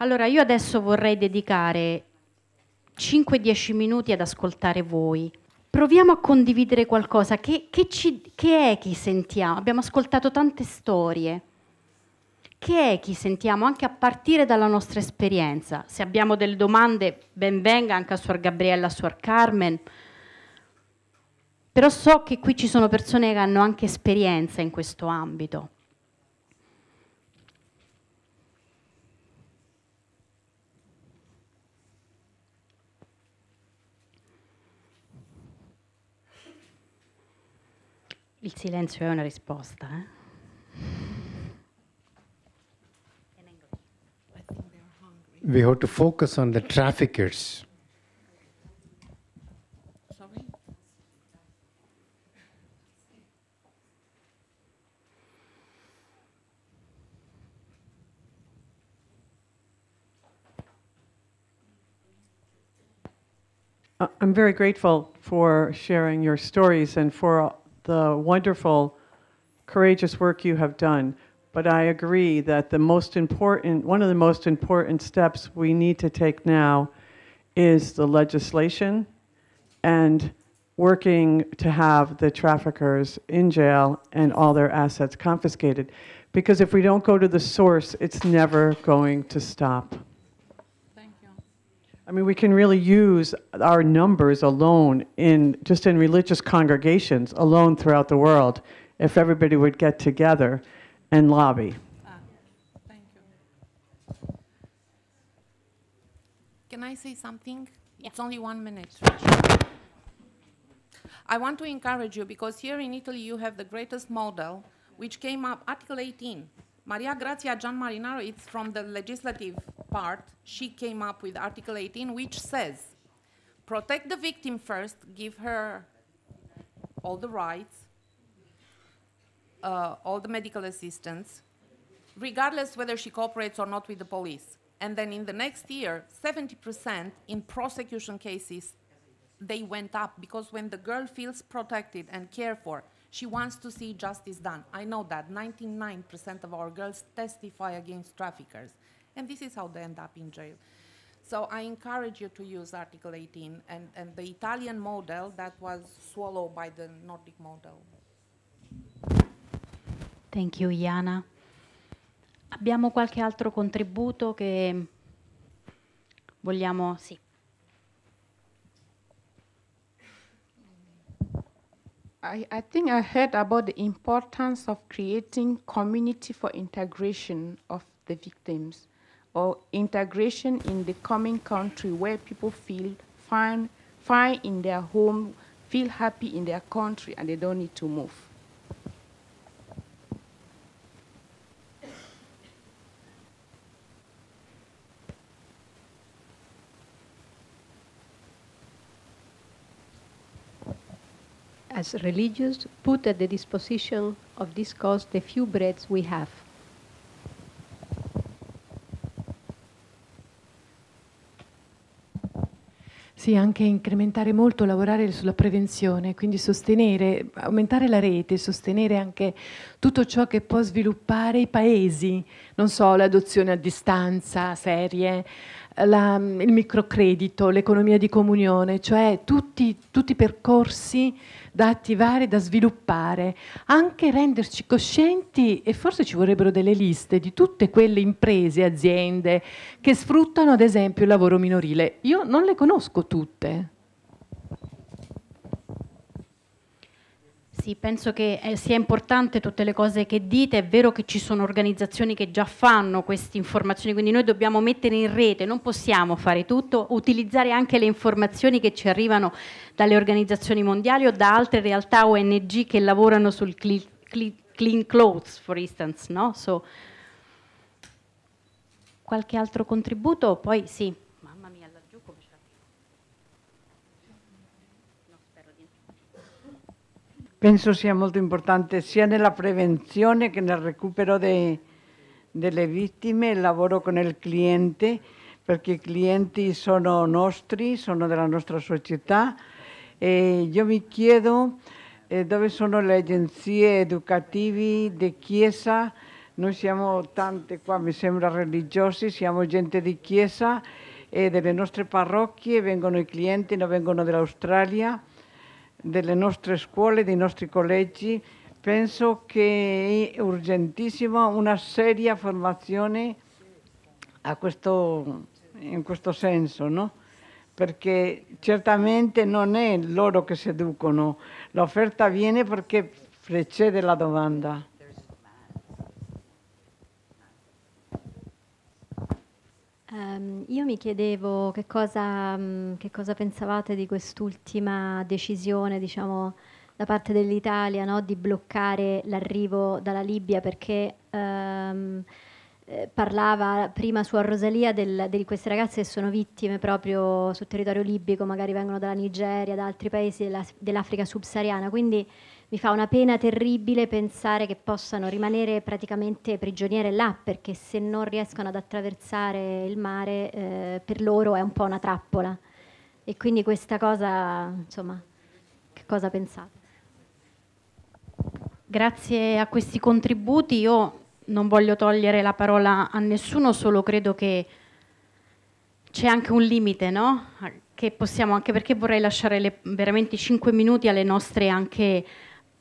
Allora, io adesso vorrei dedicare 5-10 minuti ad ascoltare voi. Proviamo a condividere qualcosa. Che, che, ci, che, è chi sentiamo? Abbiamo ascoltato tante storie. Che è chi sentiamo anche a partire dalla nostra esperienza? Se abbiamo delle domande, benvenga anche a Suor Gabriella, a Suor Carmen. Però so che qui ci sono persone che hanno anche esperienza in questo ambito. Il silenzio è una risposta. Eh? We have to focus on the traffickers. Uh, I'm very grateful for sharing your stories and for the wonderful, courageous work you have done. But I agree that the most important, one of the most important steps we need to take now is the legislation and working to have the traffickers in jail and all their assets confiscated. Because if we don't go to the source, it's never going to stop. I mean, we can really use our numbers alone in just in religious congregations alone throughout the world if everybody would get together and lobby. Ah, thank you. Can I say something? Yeah. It's only one minute. I want to encourage you because here in Italy you have the greatest model which came up, Article 18 Maria Grazia Gian Marinaro from the legislative part. She came up with Article 18, which says, protect the victim first, give her all the rights, uh, all the medical assistance, regardless whether she cooperates or not with the police. And then in the next year, 70% in prosecution cases, they went up because when the girl feels protected and cared for, she wants to see justice done. I know that 99% of our girls testify against traffickers, and this is how they end up in jail. So I encourage you to use Article 18 and, and the Italian model that was swallowed by the Nordic model. Thank you, Iana. Abbiamo qualche altro contributo che vogliamo? Sì. I, I think I heard about the importance of creating community for integration of the victims or integration in the coming country where people feel fine, fine in their home, feel happy in their country and they don't need to move. as religious, put at the disposition of this cause the few breads we have. Sì, anche incrementare molto, lavorare sulla prevenzione, quindi sostenere, aumentare la rete, sostenere anche tutto ciò che può sviluppare i paesi, non so, l'adozione a distanza, serie, la, il microcredito, l'economia di comunione, cioè tutti, i percorsi da attivare, da sviluppare, anche renderci coscienti e forse ci vorrebbero delle liste di tutte quelle imprese, aziende che sfruttano ad esempio il lavoro minorile. Io non le conosco tutte. sì, penso che eh, sia importante tutte le cose che dite, è vero che ci sono organizzazioni che già fanno queste informazioni, quindi noi dobbiamo mettere in rete, non possiamo fare tutto, utilizzare anche le informazioni che ci arrivano dalle organizzazioni mondiali o da altre realtà ONG che lavorano sul cli, cli, clean clothes, for instance, no? so, qualche altro contributo? Poi sì. penso es molto importante sia nella prevenzione che nel recupero de, delle vittime, el lavoro con el cliente, porque i clienti sono nostri, sono della nostra sociedad. Eh, yo io mi chiedo son dove sono le agenzie educative chiesa, noi siamo tante qua, mi sembra religiosi, siamo gente de chiesa e delle nostre parrocchie vengono i clienti, non vengono dall'Australia. delle nostre scuole, dei nostri collegi, penso che è urgentissima una seria formazione questo, in questo senso, no? perché certamente non è loro che seducono, l'offerta viene perché precede la domanda. Um, io mi chiedevo che cosa, um, che cosa pensavate di quest'ultima decisione, diciamo, da parte dell'Italia no? di bloccare l'arrivo dalla Libia perché um, eh, parlava prima sua Rosalia di queste ragazze che sono vittime proprio sul territorio libico, magari vengono dalla Nigeria, da altri paesi dell'Africa subsahariana, quindi mi fa una pena terribile pensare che possano rimanere praticamente prigioniere là, perché se non riescono ad attraversare il mare, eh, per loro è un po' una trappola. E quindi questa cosa, insomma, che cosa pensate? Grazie a questi contributi io non voglio togliere la parola a nessuno, solo credo che c'è anche un limite, no? Che possiamo, anche perché vorrei lasciare le, veramente 5 minuti alle nostre anche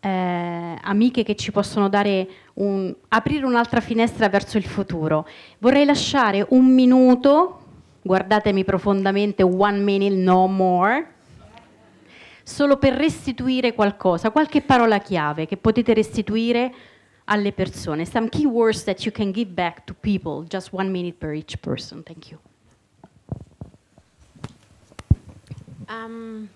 eh, amiche che ci possono dare un, aprire un'altra finestra verso il futuro. Vorrei lasciare un minuto, guardatemi profondamente, one minute, no more, solo per restituire qualcosa, qualche parola chiave che potete restituire alle persone. Some key words that you can give back to people, just one minute per each person. Thank you. Um,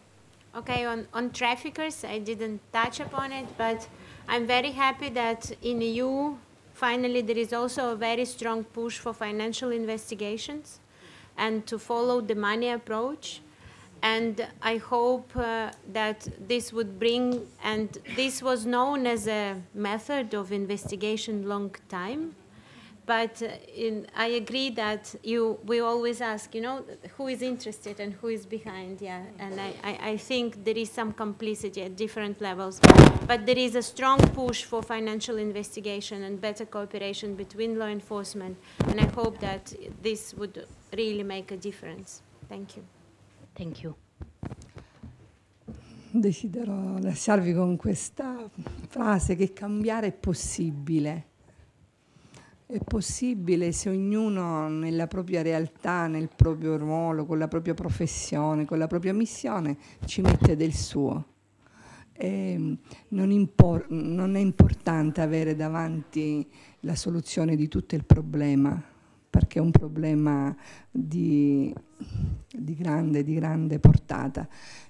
Okay, on, on traffickers, I didn't touch upon it, but I'm very happy that in EU, finally, there is also a very strong push for financial investigations and to follow the money approach. And I hope uh, that this would bring, and this was known as a method of investigation long time, but uh, in, I agree that you we always ask, you know, who is interested and who is behind, yeah. And I, I, I think there is some complicity at different levels, but there is a strong push for financial investigation and better cooperation between law enforcement, and I hope that this would really make a difference. Thank you. Thank you. Desidero lasciarvi con questa frase che cambiare è possibile. È possibile se ognuno nella propria realtà, nel proprio ruolo, con la propria professione, con la propria missione, ci mette del suo. Ehm, non, non, è importante avere davanti la soluzione di tutto il problema, perché è un problema di, di, grande, di grande portata.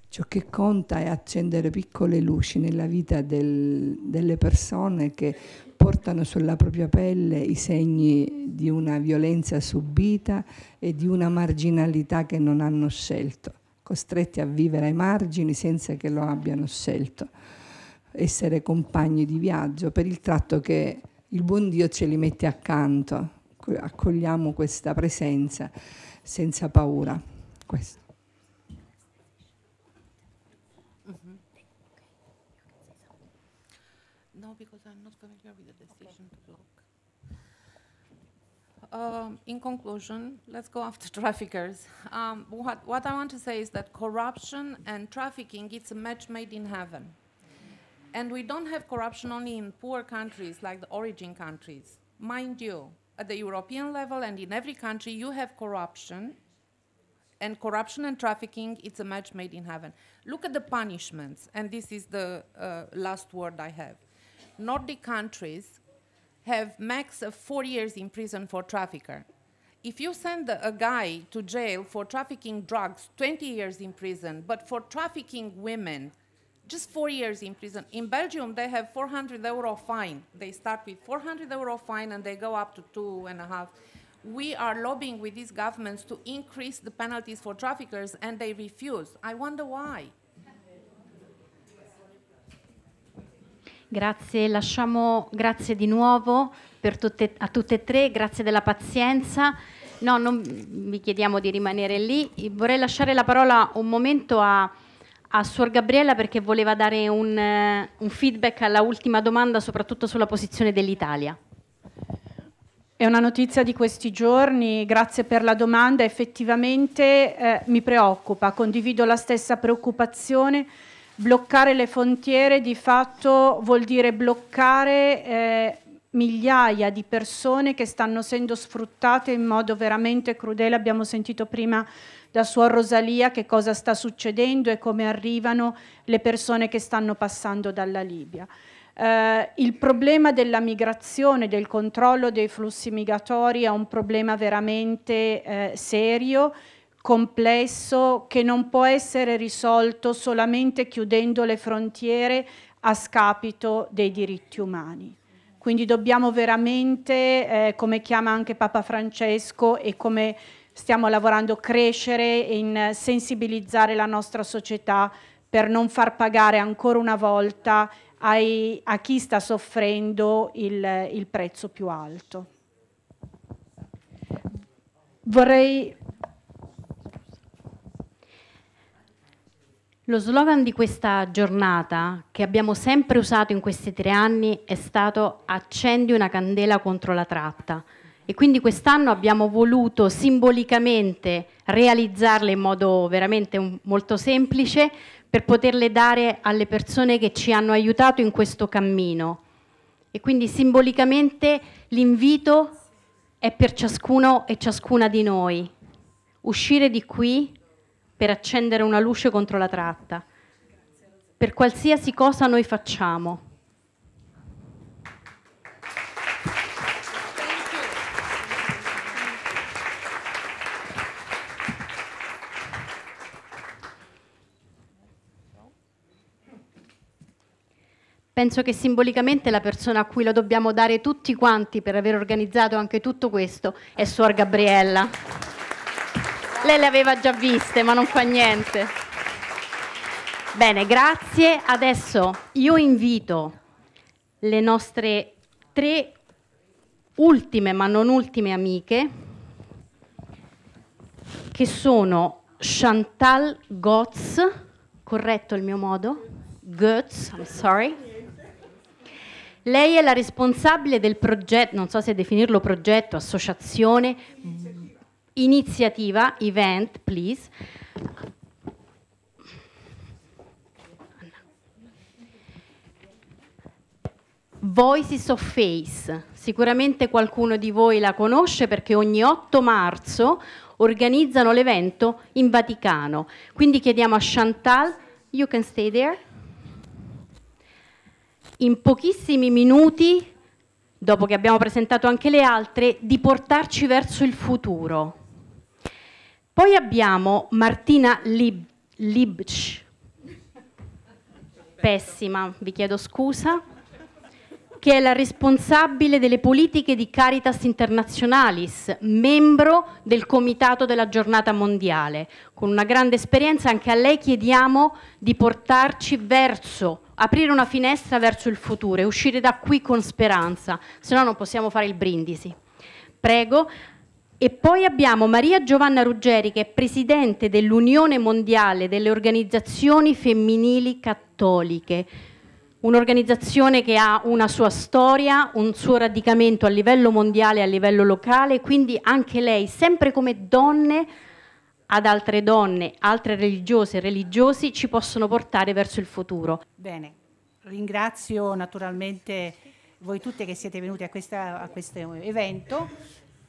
Ciò che conta è accendere piccole luci nella vita del, delle persone che portano sulla propria pelle i segni di una violenza subita e di una marginalità che non hanno scelto, costretti a vivere ai margini senza che lo abbiano scelto, essere compagni di viaggio per il tratto che il buon Dio ce li mette accanto, accogliamo questa presenza senza paura. Questo. not familiar with the decision okay. to block. Um, in conclusion, let's go after traffickers. Um, what, what, I want to say is that corruption and trafficking, it's a match made in heaven. And we don't have corruption only in poor countries like the origin countries. Mind you, at the European level and in every country, you have corruption. And corruption and trafficking, it's a match made in heaven. Look at the punishments. And this is the uh, last word I have Nordic countries have max of four years in prison for trafficker. If you send a guy to jail for trafficking drugs, 20 years in prison, but for trafficking women, just four years in prison. In Belgium, they have 400 euro fine. They start with 400 euro fine and they go up to two and a half. We are lobbying with these governments to increase the penalties for traffickers and they refuse. I wonder why. Grazie, lasciamo, grazie di nuovo tutte, a tutte e tre, grazie della pazienza. No, non vi chiediamo di rimanere lì. Vorrei lasciare la parola un momento a, a Suor Gabriella perché voleva dare un, eh, un feedback alla ultima domanda, soprattutto sulla posizione dell'Italia. È una notizia di questi giorni, grazie per la domanda, effettivamente eh, mi preoccupa, condivido la stessa preoccupazione bloccare le frontiere di fatto vuol dire bloccare eh, migliaia di persone che stanno essendo sfruttate in modo veramente crudele. Abbiamo sentito prima da Suor Rosalia che cosa sta succedendo e come arrivano le persone che stanno passando dalla Libia. Eh, il problema della migrazione, del controllo dei flussi migratori è un problema veramente eh, serio complesso che non può essere risolto solamente chiudendo le frontiere a scapito dei diritti umani. Quindi dobbiamo veramente, eh, come chiama anche Papa Francesco e come stiamo lavorando, crescere in sensibilizzare la nostra società per non far pagare ancora una volta ai, a chi sta soffrendo il, il prezzo più alto. Vorrei Lo slogan di questa giornata, che abbiamo sempre usato in questi tre anni, è stato Accendi una candela contro la tratta. E quindi quest'anno abbiamo voluto simbolicamente realizzarle in modo veramente molto semplice per poterle dare alle persone che ci hanno aiutato in questo cammino. E quindi simbolicamente l'invito è per ciascuno e ciascuna di noi. Uscire di qui per accendere una luce contro la tratta, per qualsiasi cosa noi facciamo. Penso che simbolicamente la persona a cui lo dobbiamo dare tutti quanti per aver organizzato anche tutto questo è Suor Gabriella. Lei le aveva già viste, ma non fa niente. Bene, grazie. Adesso io invito le nostre tre ultime, ma non ultime amiche, che sono Chantal Goetz, corretto il mio modo? Goetz, I'm sorry. Lei è la responsabile del progetto, non so se definirlo progetto, associazione, iniziativa, event, please. Voices of Face, sicuramente qualcuno di voi la conosce perché ogni 8 marzo organizzano l'evento in Vaticano. Quindi chiediamo a Chantal, you can stay there. In pochissimi minuti, dopo che abbiamo presentato anche le altre, di portarci verso il futuro. Poi abbiamo Martina Lib Libc, pessima, vi chiedo scusa, che è la responsabile delle politiche di Caritas Internationalis, membro del Comitato della Giornata Mondiale. Con una grande esperienza anche a lei chiediamo di portarci verso, aprire una finestra verso il futuro e uscire da qui con speranza, se no non possiamo fare il brindisi. Prego, e poi abbiamo Maria Giovanna Ruggeri che è presidente dell'Unione Mondiale delle Organizzazioni Femminili Cattoliche, un'organizzazione che ha una sua storia, un suo radicamento a livello mondiale e a livello locale, quindi anche lei, sempre come donne ad altre donne, altre religiose e religiosi, ci possono portare verso il futuro. Bene, ringrazio naturalmente voi tutte che siete venute a, questa, a questo evento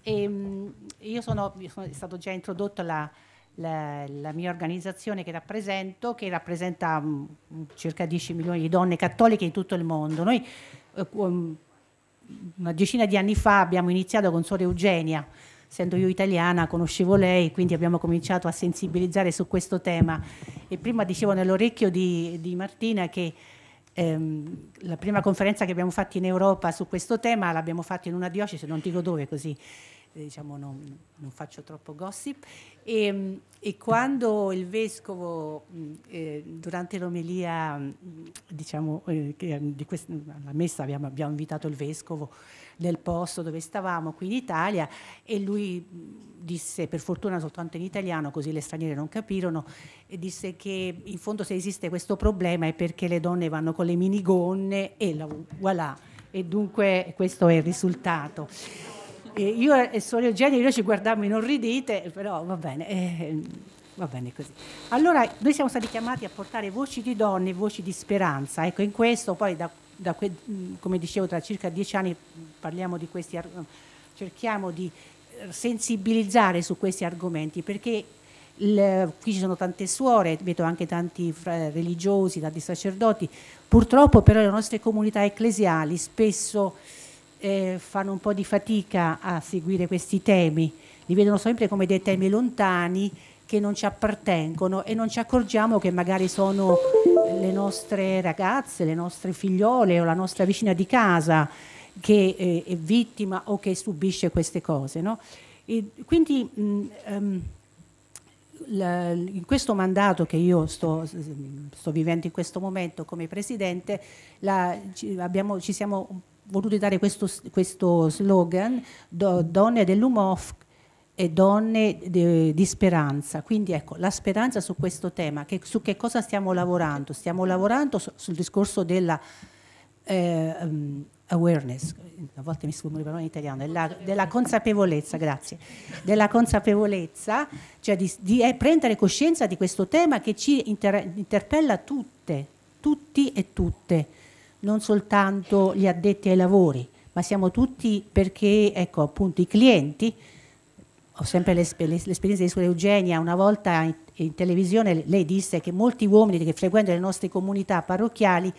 e, ehm, io sono, sono, è stato già introdotto la, la, la, mia organizzazione che rappresento, che rappresenta um, circa 10 milioni di donne cattoliche in tutto il mondo. Noi um, una decina di anni fa abbiamo iniziato con Sore Eugenia, essendo io italiana conoscevo lei, quindi abbiamo cominciato a sensibilizzare su questo tema. E prima dicevo nell'orecchio di, di Martina che ehm, la prima conferenza che abbiamo fatto in Europa su questo tema l'abbiamo fatta in una diocesi, non dico dove così diciamo non, non, faccio troppo gossip, e, ehm, e quando il vescovo eh, durante l'omelia, diciamo, eh, eh di questa, alla messa abbiamo, abbiamo, invitato il vescovo nel posto dove stavamo qui in Italia e lui disse, per fortuna soltanto in italiano, così le straniere non capirono, disse che in fondo se esiste questo problema è perché le donne vanno con le minigonne e la, voilà, e dunque questo è il risultato io e Soria Eugenia io ci guardammo inorridite, però va bene, eh, va bene così. Allora noi siamo stati chiamati a portare voci di donne, voci di speranza, ecco in questo poi da, da que, come dicevo tra circa dieci anni parliamo di questi cerchiamo di sensibilizzare su questi argomenti perché il, qui ci sono tante suore, vedo anche tanti religiosi, tanti sacerdoti, purtroppo però le nostre comunità ecclesiali spesso eh, fanno un po' di fatica a seguire questi temi, li vedono sempre come dei temi lontani che non ci appartengono e non ci accorgiamo che magari sono le nostre ragazze, le nostre figliole o la nostra vicina di casa che eh, è vittima o che subisce queste cose. No? quindi mh, um, la, in questo mandato che io sto, sto, vivendo in questo momento come Presidente, la, ci, abbiamo, ci siamo voluto dare questo, questo slogan, do, donne dell'UMOF e donne de, di speranza. Quindi ecco, la speranza su questo tema, che, su che cosa stiamo lavorando? Stiamo lavorando su, sul discorso della eh, um, awareness, a volte mi sfumo le parole in italiano, della, della, consapevolezza, grazie, della consapevolezza, cioè di, di eh, prendere coscienza di questo tema che ci inter, interpella tutte, tutti e tutte non soltanto gli addetti ai lavori, ma siamo tutti perché, ecco, appunto i clienti, ho sempre l'esperienza di Sua Eugenia, una volta in, televisione lei disse che molti uomini che frequentano le nostre comunità parrocchiali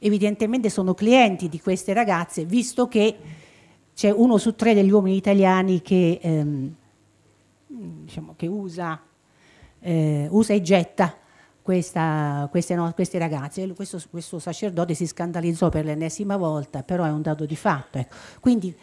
evidentemente sono clienti di queste ragazze, visto che c'è uno su tre degli uomini italiani che, ehm, diciamo, che usa, eh, usa e getta questa, queste, no, questi ragazzi. Questo, questo, sacerdote si scandalizzò per l'ennesima volta, però è un dato di fatto. Ecco. Quindi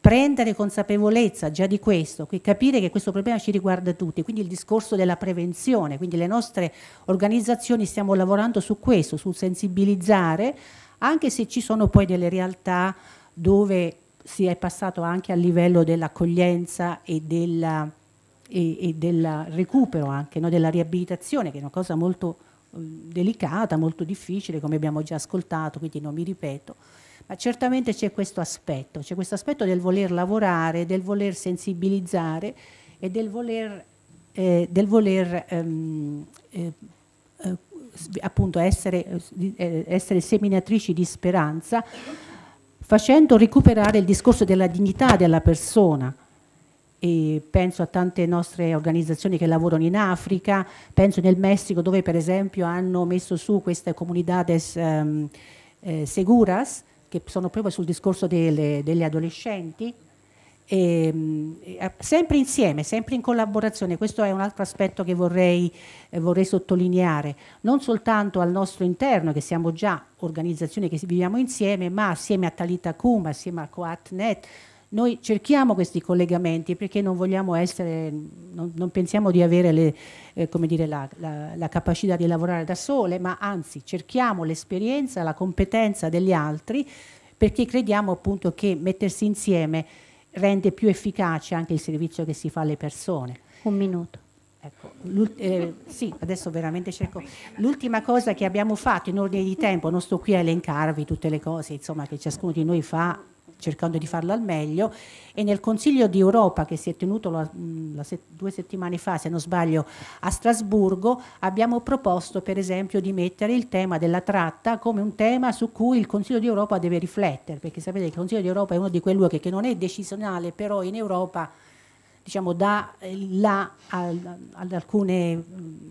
prendere consapevolezza già di questo, capire che questo problema ci riguarda tutti, quindi il discorso della prevenzione, quindi le nostre organizzazioni stiamo lavorando su questo, sul sensibilizzare, anche se ci sono poi delle realtà dove si è passato anche a livello dell'accoglienza e della e, e del recupero anche, no? della riabilitazione, che è una cosa molto eh, delicata, molto difficile, come abbiamo già ascoltato, quindi non mi ripeto. Ma certamente c'è questo aspetto, c'è questo aspetto del voler lavorare, del voler sensibilizzare e del voler, eh, del voler ehm, eh, eh appunto essere, eh, essere seminatrici di speranza facendo recuperare il discorso della dignità della persona, e penso a tante nostre organizzazioni che lavorano in Africa, penso nel Messico dove per esempio hanno messo su queste comunidades um, eh, seguras che sono proprio sul discorso delle, degli adolescenti, e, ehm, eh, sempre insieme, sempre in collaborazione, questo è un altro aspetto che vorrei, eh, vorrei sottolineare, non soltanto al nostro interno, che siamo già organizzazioni che viviamo insieme, ma assieme a Talita Kuma, assieme a Coatnet, noi cerchiamo questi collegamenti perché non vogliamo essere, non, non pensiamo di avere le, eh, dire, la, la, la capacità di lavorare da sole, ma anzi cerchiamo l'esperienza, la competenza degli altri perché crediamo appunto che mettersi insieme rende più efficace anche il servizio che si fa alle persone. Un minuto. Ecco, eh, sì, adesso veramente cerco. L'ultima cosa che abbiamo fatto in ordine di tempo, non sto qui a elencarvi tutte le cose insomma, che ciascuno di noi fa cercando di farlo al meglio e nel Consiglio d'Europa che si è tenuto la, mm, la set, due settimane fa, se non sbaglio, a Strasburgo, abbiamo proposto per esempio di mettere il tema della tratta come un tema su cui il Consiglio d'Europa deve riflettere, perché sapete che il Consiglio d'Europa è uno di quei luoghi che non è decisionale, però in Europa diciamo, dà eh, là ad alcune... Mm,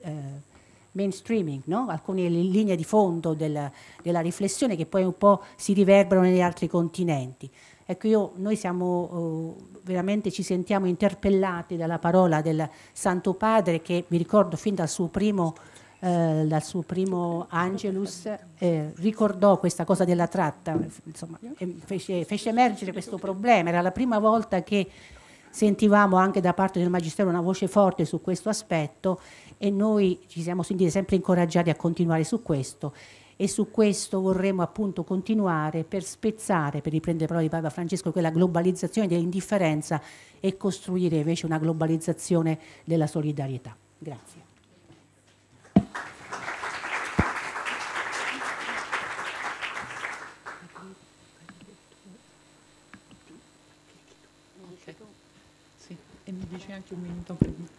eh, mainstreaming, no? alcune linee di fondo del, della riflessione che poi un po' si riverberano negli altri continenti. Ecco, io, noi siamo, eh, veramente ci sentiamo interpellati dalla parola del Santo Padre che mi ricordo fin dal suo primo, eh, dal suo primo Angelus eh, ricordò questa cosa della tratta, insomma, fece, fece emergere questo problema, era la prima volta che sentivamo anche da parte del Magistero una voce forte su questo aspetto e noi ci siamo sentiti sempre incoraggiati a continuare su questo e su questo vorremmo appunto continuare per spezzare, per riprendere parole di Papa Francesco, quella globalizzazione dell'indifferenza e costruire invece una globalizzazione della solidarietà. Grazie. E mi dici anche un minuto.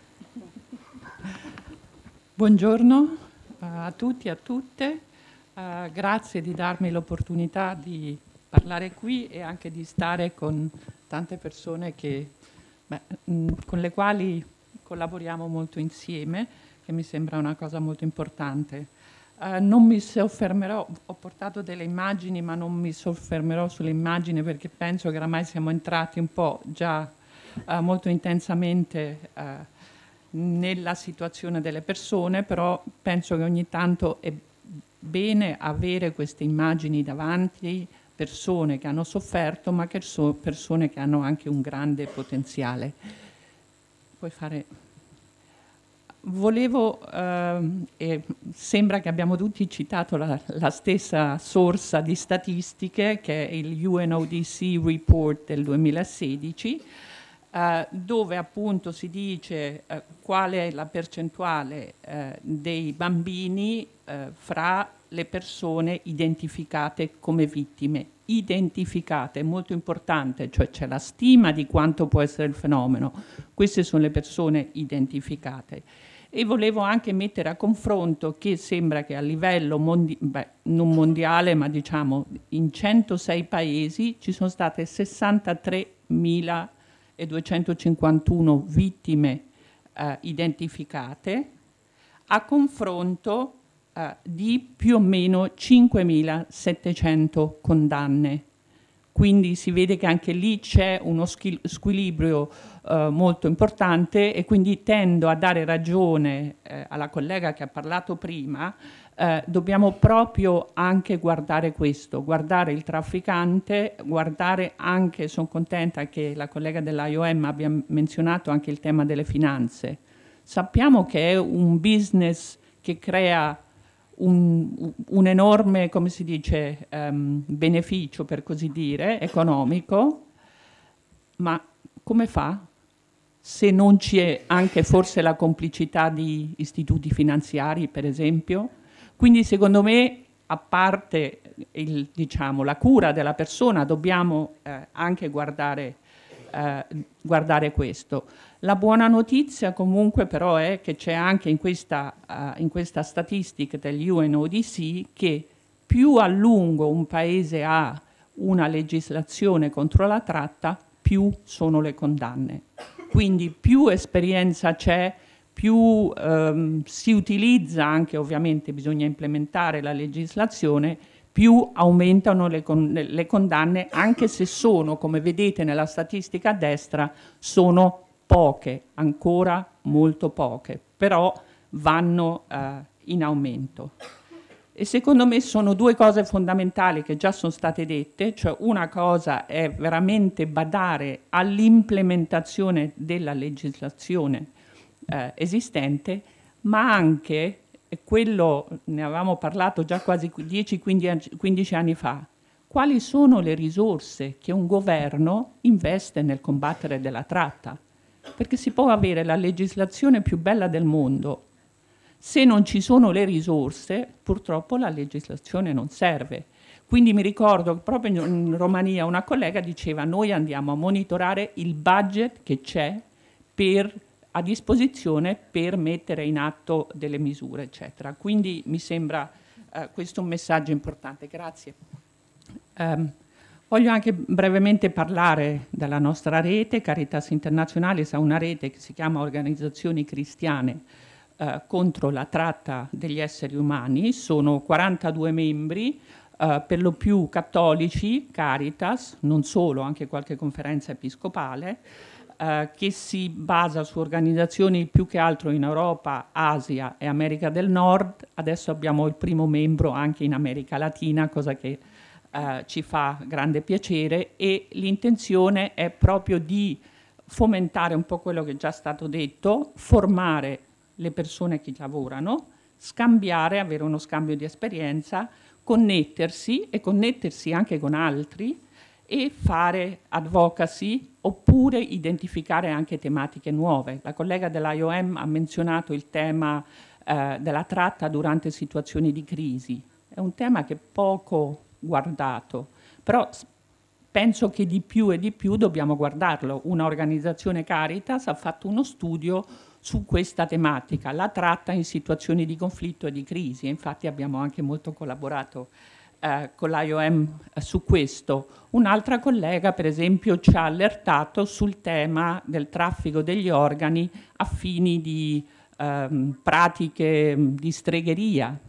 Buongiorno eh, a tutti e a tutte, uh, grazie di darmi l'opportunità di parlare qui e anche di stare con tante persone che, beh, mm, con le quali collaboriamo molto insieme, che mi sembra una cosa molto importante. Uh, non mi soffermerò, ho portato delle immagini, ma non mi soffermerò sulle immagini perché penso che oramai siamo entrati un po' già uh, molto intensamente nella situazione delle persone, però penso che ogni tanto è bene avere queste immagini davanti, persone che hanno sofferto, ma che sono persone che hanno anche un grande potenziale. Puoi fare... Volevo, eh, sembra che abbiamo tutti citato la, la stessa sorsa di statistiche, che è il UNODC Report del 2016, eh, dove appunto si dice eh, qual è la percentuale eh, dei bambini eh, fra le persone identificate come vittime. Identificate, è molto importante, cioè c'è la stima di quanto può essere il fenomeno. Queste sono le persone identificate e volevo anche mettere a confronto che sembra che a livello mondi beh, non mondiale, ma diciamo in 106 paesi ci sono state 63.000 e 251 vittime eh, identificate a confronto eh, di più o meno 5.700 condanne. Quindi si vede che anche lì c'è uno squilibrio eh, molto importante e quindi tendo a dare ragione eh, alla collega che ha parlato prima eh, dobbiamo proprio anche guardare questo, guardare il trafficante, guardare anche, sono contenta che la collega dell'IOM abbia menzionato anche il tema delle finanze. Sappiamo che è un business che crea un, un enorme, come si dice, um, beneficio, per così dire, economico, ma come fa se non c'è anche forse la complicità di istituti finanziari, per esempio? Quindi secondo me, a parte il, diciamo, la cura della persona, dobbiamo eh, anche guardare, eh, guardare, questo. La buona notizia comunque però è che c'è anche in questa, uh, in questa statistica dell'UNODC che più a lungo un paese ha una legislazione contro la tratta, più sono le condanne. Quindi più esperienza c'è più ehm, si utilizza, anche ovviamente bisogna implementare la legislazione, più aumentano le, con le condanne, anche se sono, come vedete nella statistica a destra, sono poche, ancora molto poche, però vanno eh, in aumento. E secondo me sono due cose fondamentali che già sono state dette, cioè una cosa è veramente badare all'implementazione della legislazione eh, esistente, ma anche quello, ne avevamo parlato già quasi 10-15 anni fa, quali sono le risorse che un governo investe nel combattere della tratta. Perché si può avere la legislazione più bella del mondo, se non ci sono le risorse, purtroppo la legislazione non serve. Quindi mi ricordo proprio in Romania una collega diceva noi andiamo a monitorare il budget che c'è per a disposizione per mettere in atto delle misure, eccetera. Quindi mi sembra eh, questo un messaggio importante. Grazie. Um, voglio anche brevemente parlare della nostra rete, Caritas Internazionale ha una rete che si chiama Organizzazioni Cristiane eh, contro la tratta degli esseri umani, sono 42 membri, eh, per lo più cattolici, Caritas, non solo, anche qualche conferenza episcopale, eh, che si basa su organizzazioni più che altro in Europa, Asia e America del Nord. Adesso abbiamo il primo membro anche in America Latina, cosa che eh, ci fa grande piacere e l'intenzione è proprio di fomentare un po' quello che è già stato detto, formare le persone che lavorano, scambiare, avere uno scambio di esperienza, connettersi e connettersi anche con altri e fare advocacy oppure identificare anche tematiche nuove. La collega dell'IOM ha menzionato il tema eh, della tratta durante situazioni di crisi, è un tema che è poco guardato, però penso che di più e di più dobbiamo guardarlo. Un'organizzazione Caritas ha fatto uno studio su questa tematica, la tratta in situazioni di conflitto e di crisi, infatti abbiamo anche molto collaborato eh, con l'IOM eh, su questo. Un'altra collega, per esempio, ci ha allertato sul tema del traffico degli organi a fini di ehm, pratiche mm, di stregheria.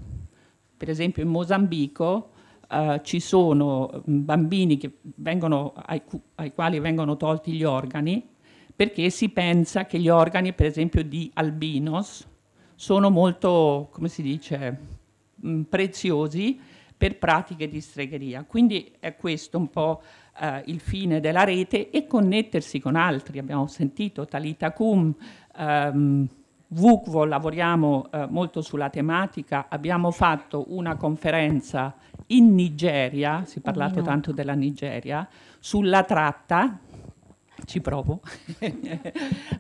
Per esempio in Mozambico eh, ci sono mm, bambini vengono, ai, ai quali vengono tolti gli organi perché si pensa che gli organi, per esempio, di albinos sono molto, come si dice, mm, preziosi per pratiche di stregheria. Quindi è questo un po' eh, il fine della rete e connettersi con altri. Abbiamo sentito Talita Kum, ehm, VUCVO, lavoriamo eh, molto sulla tematica, abbiamo fatto una conferenza in Nigeria, si è parlato tanto della Nigeria, sulla tratta ci provo,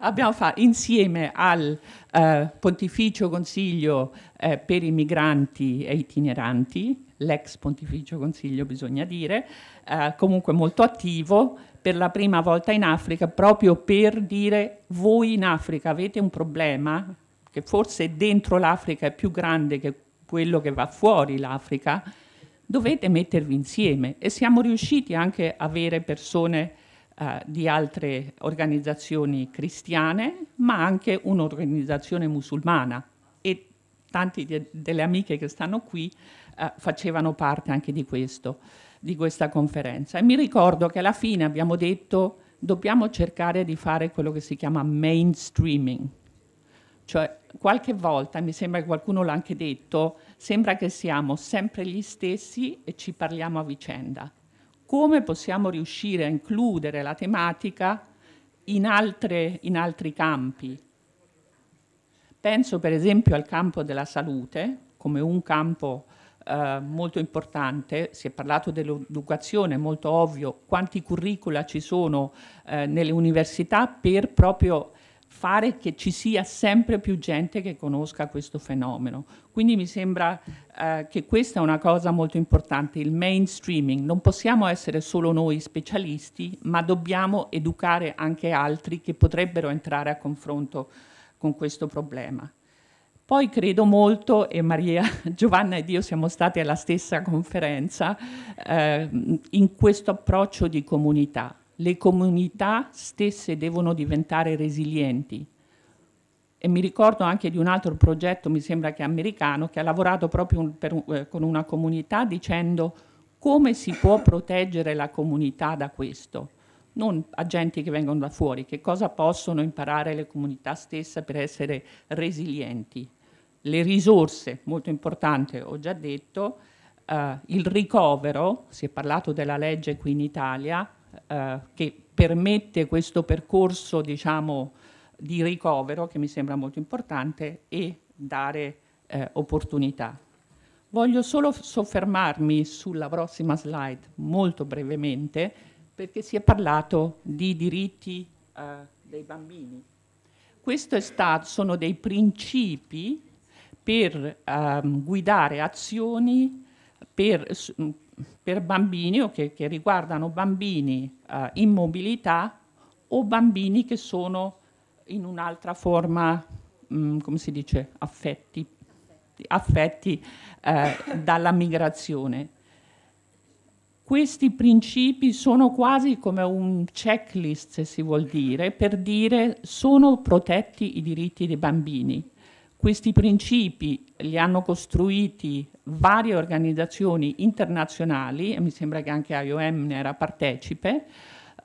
abbiamo fatto insieme al eh, Pontificio Consiglio eh, per i migranti e itineranti, l'ex Pontificio Consiglio bisogna dire, eh, comunque molto attivo per la prima volta in Africa proprio per dire voi in Africa avete un problema che forse dentro l'Africa è più grande che quello che va fuori l'Africa, dovete mettervi insieme e siamo riusciti anche a avere persone eh, di altre organizzazioni cristiane, ma anche un'organizzazione musulmana e tante de delle amiche che stanno qui eh, facevano parte anche di, questo, di questa conferenza. E mi ricordo che alla fine abbiamo detto dobbiamo cercare di fare quello che si chiama mainstreaming, cioè qualche volta, mi sembra che qualcuno l'ha anche detto, sembra che siamo sempre gli stessi e ci parliamo a vicenda come possiamo riuscire a includere la tematica in, altre, in altri campi. Penso per esempio al campo della salute come un campo eh, molto importante, si è parlato dell'educazione, è molto ovvio quanti curricula ci sono eh, nelle università per proprio fare che ci sia sempre più gente che conosca questo fenomeno. Quindi mi sembra eh, che questa è una cosa molto importante, il mainstreaming. Non possiamo essere solo noi specialisti, ma dobbiamo educare anche altri che potrebbero entrare a confronto con questo problema. Poi credo molto, e Maria Giovanna ed io siamo stati alla stessa conferenza, eh, in questo approccio di comunità le comunità stesse devono diventare resilienti. E mi ricordo anche di un altro progetto, mi sembra che americano, che ha lavorato proprio un, per, eh, con una comunità dicendo come si può proteggere la comunità da questo, non agenti che vengono da fuori, che cosa possono imparare le comunità stesse per essere resilienti. Le risorse, molto importante, ho già detto, eh, il ricovero, si è parlato della legge qui in Italia, eh, che permette questo percorso diciamo, di ricovero, che mi sembra molto importante, e dare eh, opportunità. Voglio solo soffermarmi sulla prossima slide molto brevemente, perché si è parlato di diritti eh, dei bambini. Questi sono dei principi per ehm, guidare azioni per, per bambini o che, che riguardano bambini eh, in mobilità o bambini che sono in un'altra forma, mh, mm, come si dice, affetti, affetti eh, dalla migrazione. Questi principi sono quasi come un checklist, se si vuol dire, per dire sono protetti i diritti dei bambini questi principi li hanno costruiti varie organizzazioni internazionali, e mi sembra che anche IOM ne era partecipe,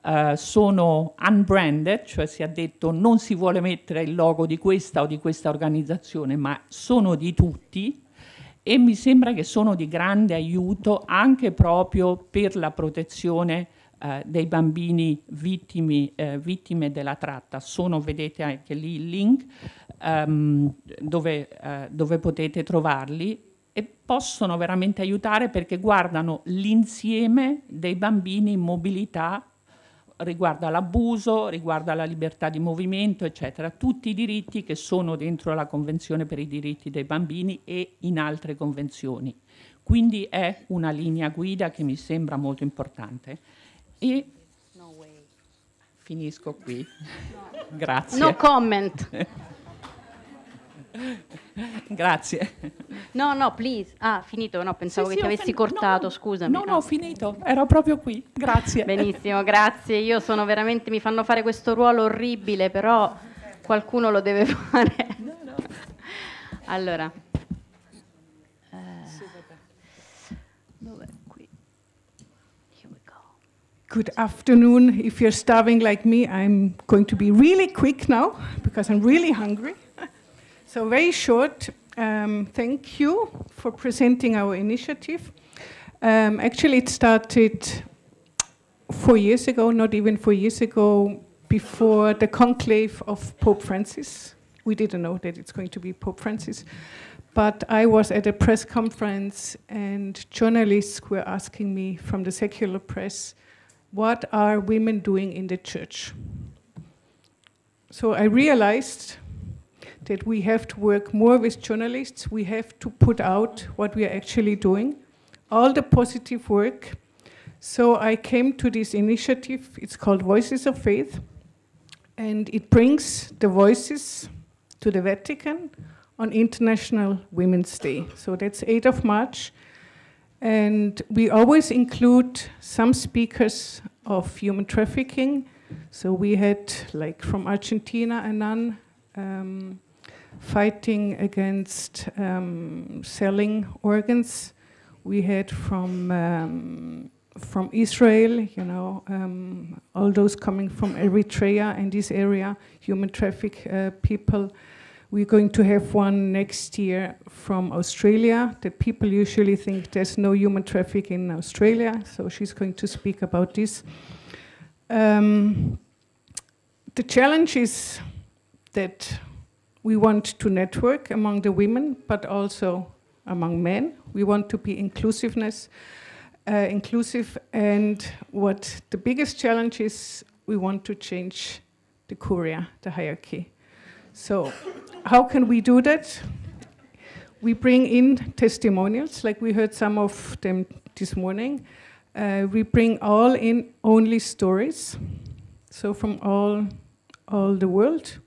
eh, sono unbranded, cioè si è detto non si vuole mettere il logo di questa o di questa organizzazione, ma sono di tutti e mi sembra che sono di grande aiuto anche proprio per la protezione eh, dei bambini vittimi, eh, vittime della tratta. Sono, vedete anche lì il link ehm, dove, eh, dove potete trovarli e possono veramente aiutare perché guardano l'insieme dei bambini in mobilità riguarda l'abuso, riguarda la libertà di movimento, eccetera, tutti i diritti che sono dentro la Convenzione per i diritti dei bambini e in altre convenzioni. Quindi è una linea guida che mi sembra molto importante. E finisco qui. Grazie. No comment. Grazie. No, no, please. Ah, finito, no, pensavo sì, che sì, ti avessi cortato, no, scusami. No, no, ho finito, ero proprio qui. Grazie. Benissimo, grazie. Io sono veramente, mi fanno fare questo ruolo orribile, però qualcuno lo deve fare. No, no. Allora. Good afternoon. If you're starving like me, I'm going to be really quick now because I'm really hungry. so very short. Um, thank you for presenting our initiative. Um, actually, it started four years ago, not even four years ago, before the conclave of Pope Francis. We didn't know that it's going to be Pope Francis. But I was at a press conference, and journalists were asking me from the secular press what are women doing in the church? So I realized that we have to work more with journalists. We have to put out what we are actually doing, all the positive work. So I came to this initiative. It's called Voices of Faith, and it brings the voices to the Vatican on International Women's Day. So that's 8th of March. And we always include some speakers of human trafficking. So we had, like, from Argentina, Anan um, fighting against um, selling organs. We had from um, from Israel, you know, um, all those coming from Eritrea and this area, human traffic uh, people. We're going to have one next year from Australia. The people usually think there's no human trafficking in Australia, so she's going to speak about this. Um, the challenge is that we want to network among the women, but also among men. We want to be inclusiveness, uh, inclusive, and what the biggest challenge is, we want to change the courier, the hierarchy. So how can we do that? We bring in testimonials, like we heard some of them this morning. Uh, we bring all in only stories, so from all, all the world.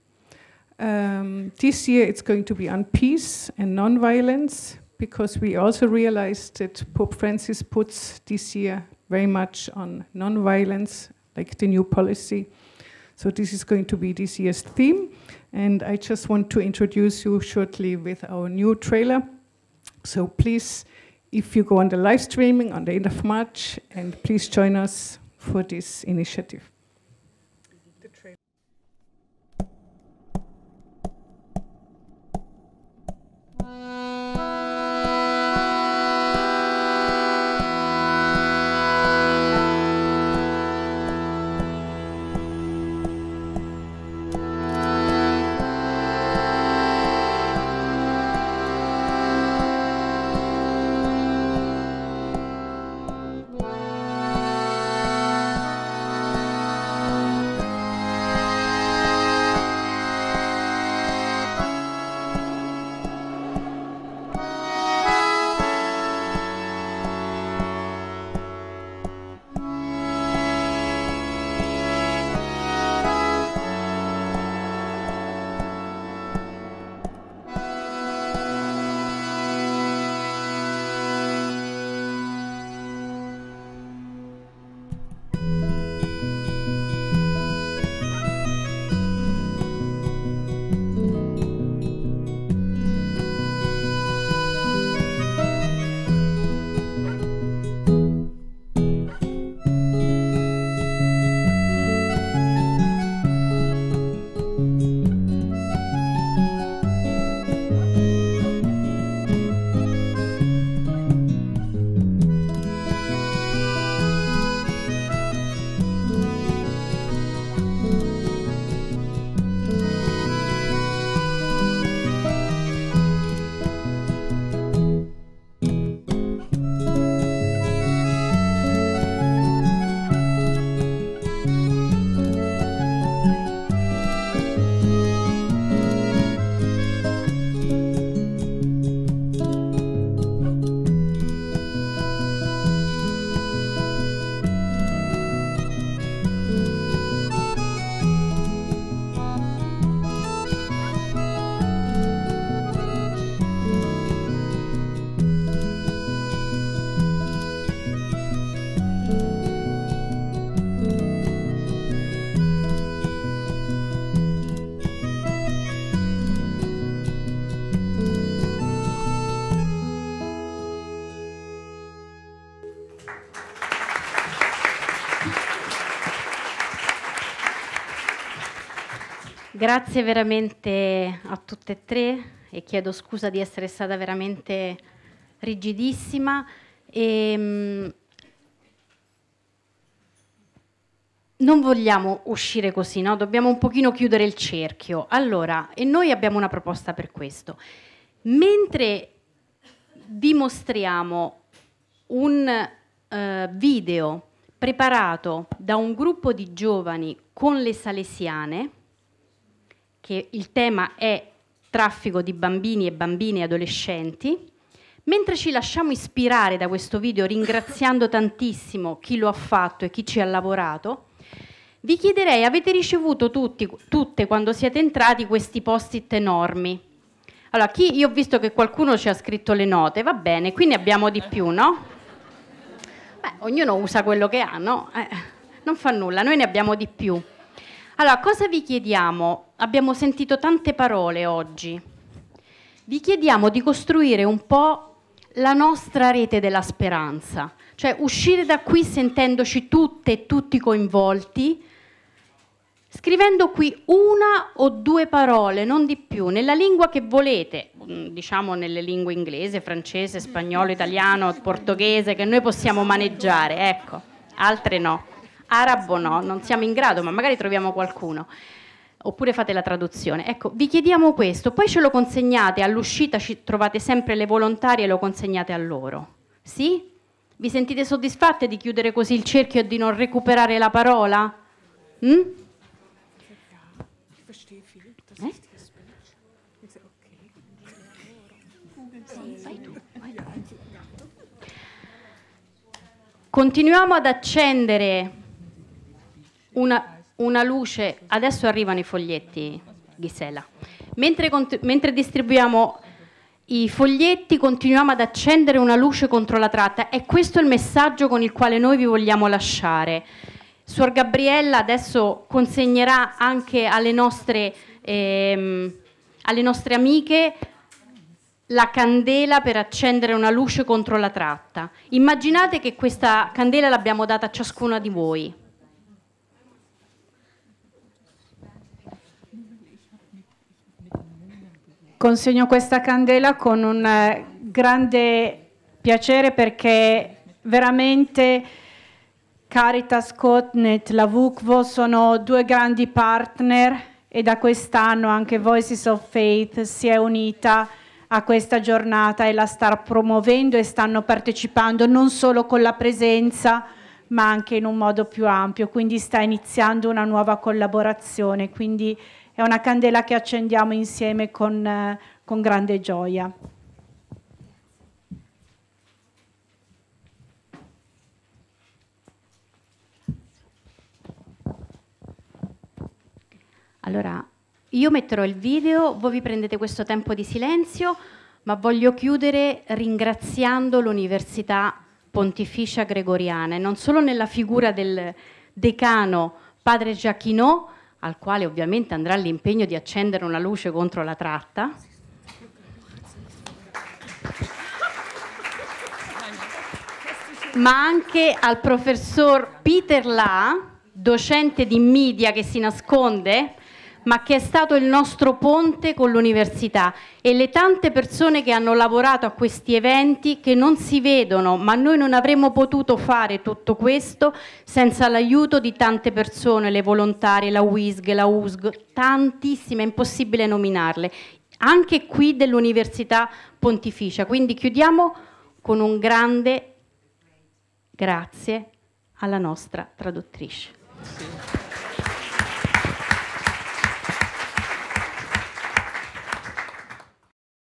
Um, this year it's going to be on peace and nonviolence because we also realized that Pope Francis puts this year very much on nonviolence, like the new policy. So this is going to be this year's theme. And I just want to introduce you shortly with our new trailer. So please, if you go on the live streaming on the end of March, and please join us for this initiative. Grazie veramente a tutte e tre e chiedo scusa di essere stata veramente rigidissima. E, ehm, non vogliamo uscire così, no? dobbiamo un pochino chiudere il cerchio. Allora, e noi abbiamo una proposta per questo. Mentre vi mostriamo un eh, video preparato da un gruppo di giovani con le salesiane, che il tema è traffico di bambini e bambine e adolescenti. Mentre ci lasciamo ispirare da questo video ringraziando tantissimo chi lo ha fatto e chi ci ha lavorato, vi chiederei, avete ricevuto tutti, tutte quando siete entrati questi post-it enormi? Allora, chi, io ho visto che qualcuno ci ha scritto le note, va bene, qui ne abbiamo di più, no? Beh, ognuno usa quello che ha, no? Eh, non fa nulla, noi ne abbiamo di più. Allora, cosa vi chiediamo? abbiamo sentito tante parole oggi. Vi chiediamo di costruire un po' la nostra rete della speranza, cioè uscire da qui sentendoci tutte e tutti coinvolti, scrivendo qui una o due parole, non di più, nella lingua che volete, mm, diciamo nelle lingue inglese, francese, spagnolo, italiano, portoghese, che noi possiamo maneggiare, ecco, altre no, arabo no, non siamo in grado, ma magari troviamo qualcuno oppure fate la traduzione. Ecco, vi chiediamo questo, poi ce lo consegnate, all'uscita ci trovate sempre le volontarie e lo consegnate a loro. Sì? Vi sentite soddisfatte di chiudere così il cerchio e di non recuperare la parola? Mm? Eh? Continuiamo ad accendere una, una luce, adesso arrivano i foglietti Ghisela, mentre, mentre distribuiamo i foglietti continuiamo ad accendere una luce contro la tratta, è questo il messaggio con il quale noi vi vogliamo lasciare. Suor Gabriella adesso consegnerà anche alle nostre, ehm, alle nostre amiche la candela per accendere una luce contro la tratta. Immaginate che questa candela l'abbiamo data a ciascuna di voi. consegno questa candela con un eh, grande piacere perché veramente Caritas, Cotnet, la VUCVO sono due grandi partner e da quest'anno anche Voices of Faith si è unita a questa giornata e la sta promuovendo e stanno partecipando non solo con la presenza ma anche in un modo più ampio, quindi sta iniziando una nuova collaborazione, quindi è una candela che accendiamo insieme con, eh, con grande gioia. Allora, io metterò il video, voi vi prendete questo tempo di silenzio, ma voglio chiudere ringraziando l'Università Pontificia Gregoriana, e non solo nella figura del decano padre Giachinò, al quale ovviamente andrà l'impegno di accendere una luce contro la tratta. ma anche al professor Peter La, docente di media che si nasconde ma che è stato il nostro ponte con l'università e le tante persone che hanno lavorato a questi eventi che non si vedono, ma noi non avremmo potuto fare tutto questo senza l'aiuto di tante persone, le volontarie, la WISG, la USG, tantissime, è impossibile nominarle, anche qui dell'Università Pontificia. Quindi chiudiamo con un grande grazie alla nostra traduttrice.